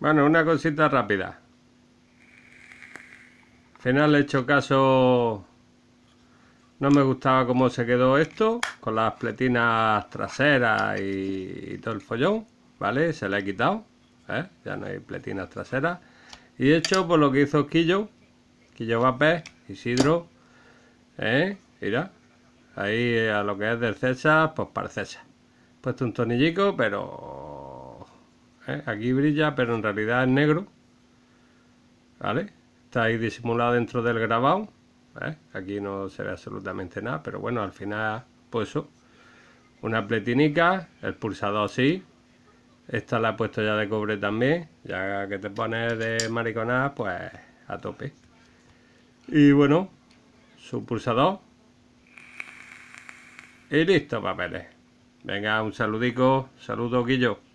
Bueno, una cosita rápida. Al final he hecho caso... No me gustaba cómo se quedó esto, con las pletinas traseras y, todo el follón, ¿vale? Se le he quitado, ¿eh? ya no hay pletinas traseras. Y he hecho por pues, lo que hizo Quillo, Quillo Vapés, Isidro, ¿eh? Mira, ahí a lo que es del César, pues para el César. He puesto un tornillico, pero ¿eh? Aquí brilla, pero en realidad es negro. ¿Vale? Está ahí disimulado dentro del grabado. ¿eh? Aquí no se ve absolutamente nada, pero bueno, al final, pues eso. Una pletinica, el pulsador sí. Esta la he puesto ya de cobre también. Ya que te pones de mariconada, pues a tope. Y bueno, su pulsador. Y listo, papeles. Venga, un saludico. Saludo, Guillo.